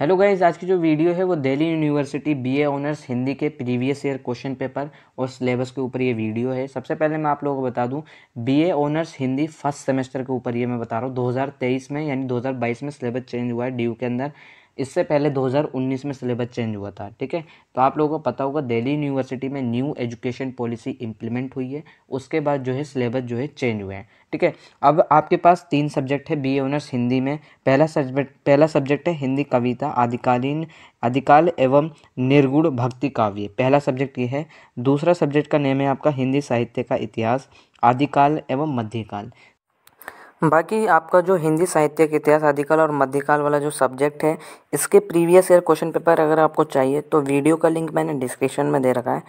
hello guys आज की जो वीडियो है वो Delhi University BA honours Hindi के प्रीवियस ईयर क्वेश्चन पेपर और सिलेबस के ऊपर ये वीडियो है सबसे पहले मैं आप लोगों को बता दूं BA honours Hindi first semester के ऊपर ये मैं बता रहा हूँ 2023 में यानी 2022 में सिलेबस चेंज हुआ है डी के अंदर इससे पहले 2019 में सिलेबस चेंज हुआ था ठीक है तो आप लोगों को पता होगा दिल्ली यूनिवर्सिटी में न्यू एजुकेशन पॉलिसी इंप्लीमेंट हुई है उसके बाद जो है सिलेबस जो है चेंज हुए हैं ठीक है अब आपके पास तीन सब्जेक्ट है बी ऑनर्स हिंदी में पहला सब्जेक्ट पहला सब्जेक्ट है हिंदी कविता आदिकालीन अधिकाल एवं निर्गुण भक्ति काव्य पहला सब्जेक्ट ये है दूसरा सब्जेक्ट का नेम है आपका हिंदी साहित्य का इतिहास आदिकाल एवं मध्यकाल बाकी आपका जो हिंदी साहित्य के इतिहास आदिकाल और मध्यकाल वाला जो सब्जेक्ट है इसके प्रीवियस ईयर क्वेश्चन पेपर अगर आपको चाहिए तो वीडियो का लिंक मैंने डिस्क्रिप्शन में दे रखा है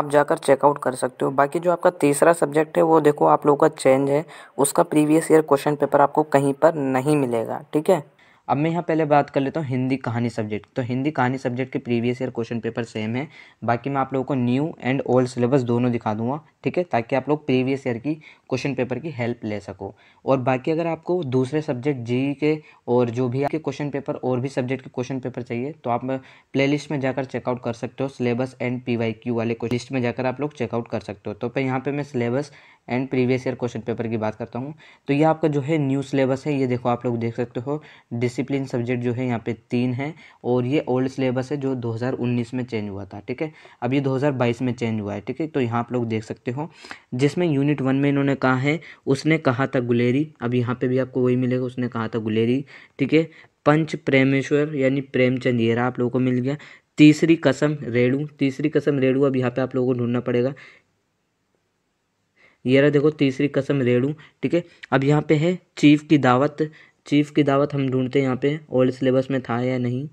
आप जाकर चेकआउट कर सकते हो बाकी जो आपका तीसरा सब्जेक्ट है वो देखो आप लोगों का चेंज है उसका प्रीवियस ईयर क्वेश्चन पेपर आपको कहीं पर नहीं मिलेगा ठीक है अब मैं यहाँ पहले बात कर लेता हूँ हिंदी कहानी सब्जेक्ट तो हिंदी कहानी सब्जेक्ट के previous year question paper same है बाकी मैं आप लोगों को न्यू एंड ओल्ड सिलेबस दोनों दिखा दूंगा ठीक है ताकि आप लोग प्रीवियस ईयर की क्वेश्चन पेपर की हेल्प ले सको और बाकी अगर आपको दूसरे सब्जेक्ट जी के और जो भी आपके क्वेश्चन पेपर और भी सब्जेक्ट के क्वेश्चन पेपर चाहिए तो आप लिस्ट में जाकर चेकआउट कर सकते हो syllabus and P Y Q वाले लिस्ट में जाकर आप लोग चेकआउट कर सकते हो तो यहाँ पर मैं syllabus and previous year question paper की बात करता हूँ तो ये आपका जो है न्यू सिलेबस है ये देखो आप लोग देख सकते हो डिसिप्लिन सब्जेक्ट जो है यहाँ पे तीन है और ये ओल्ड सिलेबस है जो 2019 में चेंज हुआ था ठीक है अब ये 2022 में चेंज हुआ है ठीक है तो यहाँ आप लोग देख सकते हो सकते हो जिसमें यूनिट वन में इन्होंने कहा है उसने कहा था गुलेरी अब यहाँ पे भी आपको वही मिलेगा उसने कहा था गुलेरी ठीक है पंच प्रेमेश्वर यानी प्रेमचंद ये आप लोगों को मिल गया तीसरी कसम रेणु तीसरी कसम रेणु अब यहाँ पर आप लोगों को ढूंढना पड़ेगा ये रहा देखो तीसरी कसम रेणु ठीक है अब यहाँ पे है चीफ की दावत चीफ की दावत हम ढूंढते हैं यहाँ पे ओल्ड सिलेबस में था या नहीं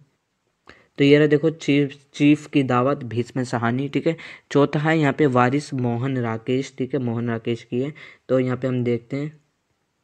तो ये रहा देखो चीफ चीफ की दावत भीष्म सहानी ठीक है चौथा है यहाँ पे वारिस मोहन राकेश ठीक है मोहन राकेश की है तो यहाँ पे हम देखते हैं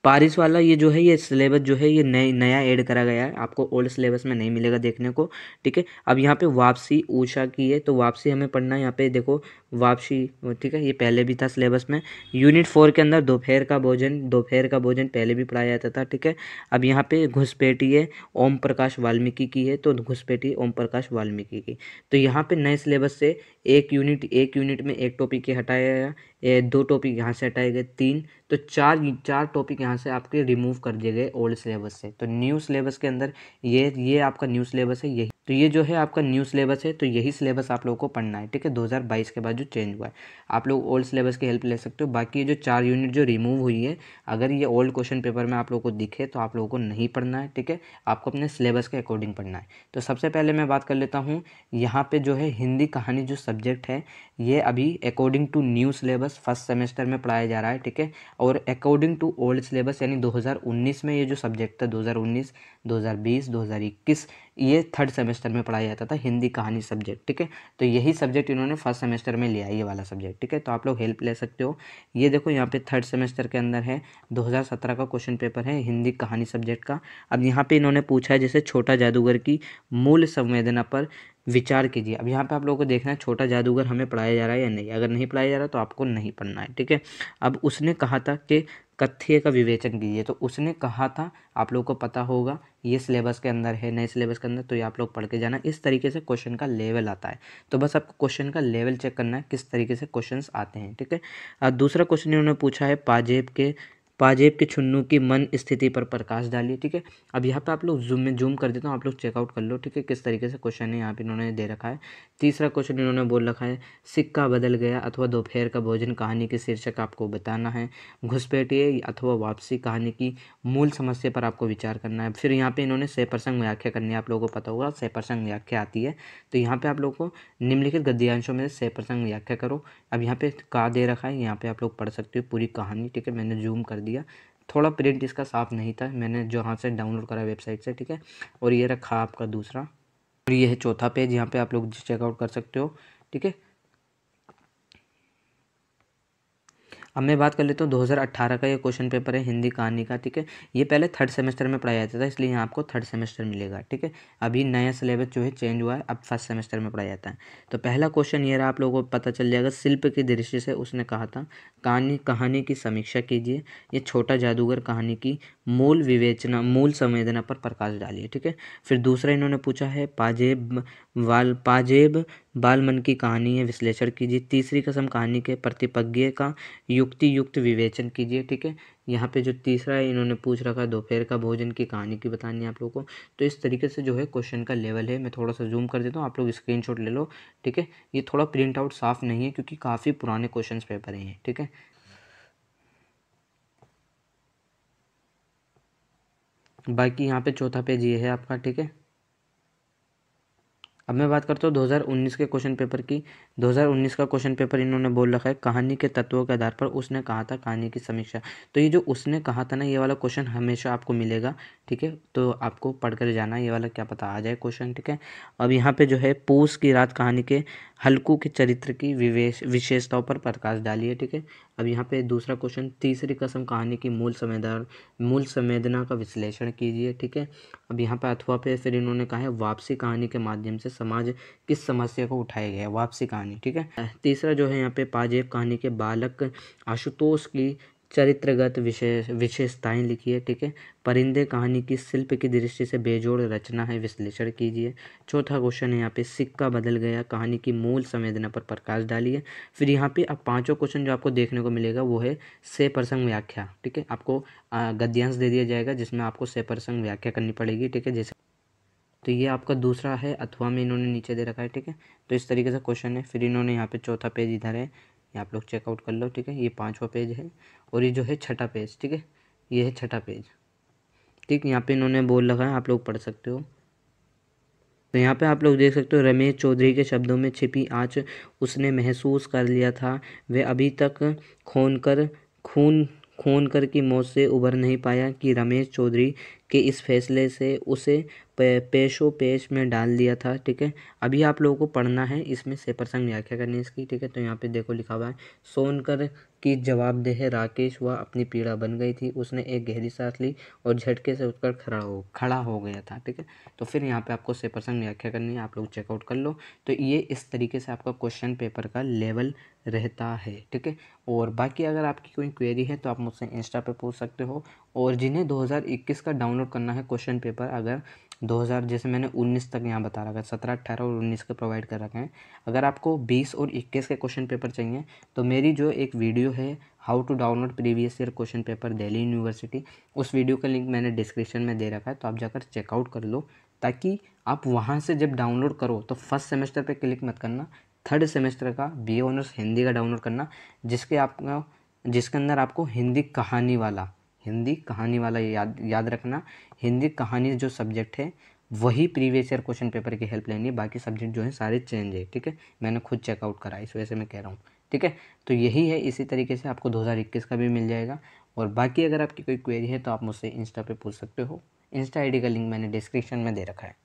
पारिस वाला ये जो है ये सिलेबस जो है ये नए नया ऐड करा गया है आपको ओल्ड सिलेबस में नहीं मिलेगा देखने को ठीक है अब यहाँ पे वापसी ऊषा की है तो वापसी हमें पढ़ना है यहाँ पे देखो वापसी ठीक है ये पहले भी था सिलेबस में यूनिट फोर के अंदर दोपहर का भोजन दोपहर का भोजन पहले भी पढ़ाया जाता था ठीक है अब यहाँ पे घुसपेटी है ओम प्रकाश वाल्मीकि की है तो घुसपेटी ओम प्रकाश वाल्मीकि की तो यहाँ पे नए सिलेबस से एक यूनिट एक यूनिट में एक टॉपिक हटाया गया दो टॉपिक यहाँ से हटाए गए तीन तो चार चार टॉपिक यहाँ से आपके रिमूव कर दिए गए ओल्ड सिलेबस से तो न्यू सिलेबस के अंदर ये ये आपका न्यू सिलेबस है यही तो ये जो है आपका न्यू सिलेबस है तो यही सिलेबस आप लोगों को पढ़ना है ठीक है 2022 के बाद जो चेंज हुआ है आप लोग ओल्ड सिलेबस की हेल्प ले सकते हो बाकी ये जो चार यूनिट जो रिमूव हुई है अगर ये ओल्ड क्वेश्चन पेपर में आप लोगों को दिखे तो आप लोगों को नहीं पढ़ना है ठीक है आपको अपने सिलेबस के अकॉर्डिंग पढ़ना है तो सबसे पहले मैं बात कर लेता हूँ यहाँ पर जो है हिंदी कहानी जो सब्जेक्ट है ये अभी according to new syllabus first semester में पढ़ाया जा रहा है ठीक है और अकॉर्डिंग टू ओल्ड सिलेबस यानी 2019 में ये जो सब्जेक्ट था 2019 2020 2021 ये थर्ड सेमेस्टर में पढ़ाया जाता था हिंदी कहानी सब्जेक्ट ठीक है तो यही सब्जेक्ट इन्होंने फर्स्ट सेमेस्टर में लिया ये वाला सब्जेक्ट ठीक है तो आप लोग हेल्प ले सकते हो ये देखो यहाँ पे थर्ड सेमेस्टर के अंदर है दो का क्वेश्चन पेपर है हिंदी कहानी सब्जेक्ट का अब यहाँ पर इन्होंने पूछा है जैसे छोटा जादूगर की मूल संवेदना पर विचार कीजिए अब यहाँ पे आप लोगों को देखना है छोटा जादूगर हमें पढ़ाया जा रहा है या नहीं अगर नहीं पढ़ाया जा रहा तो आपको नहीं पढ़ना है ठीक है अब उसने कहा था कि कथ्य का विवेचन कीजिए तो उसने कहा था आप लोग को पता होगा ये सिलेबस के अंदर है नए सिलेबस के अंदर तो ये आप लोग पढ़ के जाना इस तरीके से क्वेश्चन का लेवल आता है तो बस आपको क्वेश्चन का लेवल चेक करना है किस तरीके से क्वेश्चन आते हैं ठीक है दूसरा क्वेश्चन इन्होंने पूछा है पाजेब के पाजेब के छुन्नू की मन स्थिति पर प्रकाश डालिए ठीक है अब यहाँ पे आप लोग जूम में जूम कर देता हूँ आप लोग चेकआउट कर लो ठीक है किस तरीके से क्वेश्चन है यहाँ पे इन्होंने दे रखा है तीसरा क्वेश्चन इन्होंने बोल रखा है सिक्का बदल गया अथवा दोपहर का भोजन कहानी के शीर्षक आपको बताना है घुसपैठिए अथवा वापसी कहानी की मूल समस्या पर आपको विचार करना है फिर यहाँ पर इन्होंने सह प्रसंग व्याख्या करनी है आप लोगों को पता होगा सह प्रसंग व्याख्या आती है तो यहाँ पर आप लोग को निम्नलिखित गद्यांशों में सह प्रसंग व्याख्या करो अब यहाँ पर का दे रखा है यहाँ पर आप लोग पढ़ सकते हो पूरी कहानी ठीक है मैंने जूम कर दिया थोड़ा प्रिंट इसका साफ नहीं था मैंने जो हाँ से डाउनलोड करा वेबसाइट से ठीक है और ये रखा आपका दूसरा और ये है चौथा पेज यहाँ पे आप लोग चेकआउट कर सकते हो ठीक है अब मैं बात कर लेता हूँ 2018 का ये क्वेश्चन पेपर है हिंदी कहानी का ठीक है ये पहले थर्ड सेमेस्टर में पढ़ाया जाता था इसलिए यहाँ आपको थर्ड सेमेस्टर मिलेगा ठीक है अभी नया सिलेबस जो है चेंज हुआ है अब फर्स्ट सेमेस्टर में पढ़ाया जाता है तो पहला क्वेश्चन ये रहा आप लोगों को पता चल जाएगा शिल्प की दृष्टि से उसने कहा था कहानी कहानी की समीक्षा कीजिए ये छोटा जादूगर कहानी की मूल विवेचना मूल संवेदना पर प्रकाश डालिए ठीक है फिर दूसरा इन्होंने पूछा है पाजेब वाल पाजेब बालमन की कहानी है विश्लेषण कीजिए तीसरी कसम कहानी के प्रतिपज्ञ का युक्ति युक्त विवेचन कीजिए ठीक है यहाँ पे जो तीसरा है इन्होंने पूछ रखा है दोपहर का भोजन की कहानी की बतानी है आप लोगों को तो इस तरीके से जो है क्वेश्चन का लेवल है मैं थोड़ा सा जूम कर देता हूँ आप लोग स्क्रीन ले लो ठीक है ये थोड़ा प्रिंट आउट साफ नहीं है क्योंकि काफ़ी पुराने क्वेश्चन पेपर हैं ठीक है बाकी यहाँ पे चौथा पेज ये है आपका ठीक है अब मैं बात करता हूँ 2019 के क्वेश्चन पेपर की 2019 का क्वेश्चन पेपर इन्होंने बोल रखा है कहानी के तत्वों के आधार पर उसने कहा था कहानी की समीक्षा तो ये जो उसने कहा था ना ये वाला क्वेश्चन हमेशा आपको मिलेगा ठीक है तो आपको पढ़ कर जाना ये वाला क्या पता आ जाए क्वेश्चन ठीक है अब यहाँ पे जो है पूस की रात कहानी के हल्कू के चरित्र की विवेश विशेषताओं पर प्रकाश डालिए ठीक है अब यहाँ पे दूसरा क्वेश्चन तीसरी कसम कहानी की मूल संवेदना मूल संवेदना का विश्लेषण कीजिए ठीक है अब यहाँ पे अथवा पे फिर इन्होंने कहा है वापसी कहानी के माध्यम से समाज किस समस्या को उठाया गया वापसी कहानी ठीक है तीसरा जो है यहाँ पे पाजेब कहानी के बालक आशुतोष की चरित्रगत विशेष विशेषताएँ लिखिए ठीक है परिंदे कहानी की शिल्प की दृष्टि से बेजोड़ रचना है विश्लेषण कीजिए चौथा क्वेश्चन है यहाँ पे सिक्का बदल गया कहानी की मूल संवेदना पर प्रकाश डालिए फिर यहाँ पे अब पांचों क्वेश्चन जो आपको देखने को मिलेगा वो है से प्रसंग व्याख्या ठीक है आपको गद्यांश दे दिया जाएगा जिसमें आपको से प्रसंग व्याख्या करनी पड़ेगी ठीक है जैसे तो ये आपका दूसरा है अथवा में इन्होंने नीचे दे रखा है ठीक है तो इस तरीके से क्वेश्चन है फिर इन्होंने यहाँ पे चौथा पेज इधर है ये आप लोग चेकआउट कर लो ठीक है ये पाँचवा पेज है और ये जो है छठा पेज ठीक है ये है छठा पेज ठीक यहाँ पे इन्होंने बोल रखा है आप लोग पढ़ सकते हो तो यहाँ पे आप लोग देख सकते हो रमेश चौधरी के शब्दों में छिपी आँच उसने महसूस कर लिया था वे अभी तक खोन कर खून खून कर की मौत से उबर नहीं पाया कि रमेश चौधरी के इस फैसले से उसे पे पेशो पेश में डाल दिया था ठीक है अभी आप लोगों को पढ़ना है इसमें से प्रसंग व्याख्या करनी है इसकी ठीक है तो यहाँ पे देखो लिखा हुआ है सोनकर की जवाबदेह राकेश हुआ अपनी पीड़ा बन गई थी उसने एक गहरी सांस ली और झटके से उठकर खड़ा हो खड़ा हो गया था ठीक है तो फिर यहाँ पे आपको से प्रसंग व्याख्या करनी है आप लोग चेकआउट कर लो तो ये इस तरीके से आपका क्वेश्चन पेपर का लेवल रहता है ठीक है और बाकी अगर आपकी कोई क्वेरी है तो आप मुझसे इंस्टा पर पूछ सकते हो और जिन्हें दो का डाउनलोड करना है क्वेश्चन पेपर अगर 2000 जैसे मैंने 19 तक यहाँ बता रखा है सत्रह अट्ठारह और 19 के प्रोवाइड कर रखे हैं अगर आपको 20 और 21 के क्वेश्चन पेपर चाहिए तो मेरी जो एक वीडियो है how to download previous year question paper Delhi University उस वीडियो का लिंक मैंने डिस्क्रिप्शन में दे रखा है तो आप जाकर चेकआउट कर लो ताकि आप वहाँ से जब डाउनलोड करो तो फर्स्ट सेमेस्टर पर क्लिक मत करना थर्ड सेमेस्टर का बी ऑनर्स हिंदी का डाउनलोड करना जिसके आपका जिसके अंदर आपको हिंदी कहानी वाला हिंदी कहानी वाला याद याद रखना हिंदी कहानी जो सब्जेक्ट है वही प्रीवियस ईयर क्वेश्चन पेपर की हेल्प लेनी है बाकी सब्जेक्ट जो है सारे चेंज है ठीक है मैंने खुद चेकआउट करा इस वजह से मैं कह रहा हूँ ठीक है तो यही है इसी तरीके से आपको दो का भी मिल जाएगा और बाकी अगर आपकी कोई क्वेरी है तो आप मुझसे इंस्टा पर पूछ सकते हो इंस्टा आई का लिंक मैंने डिस्क्रिप्शन में दे रखा है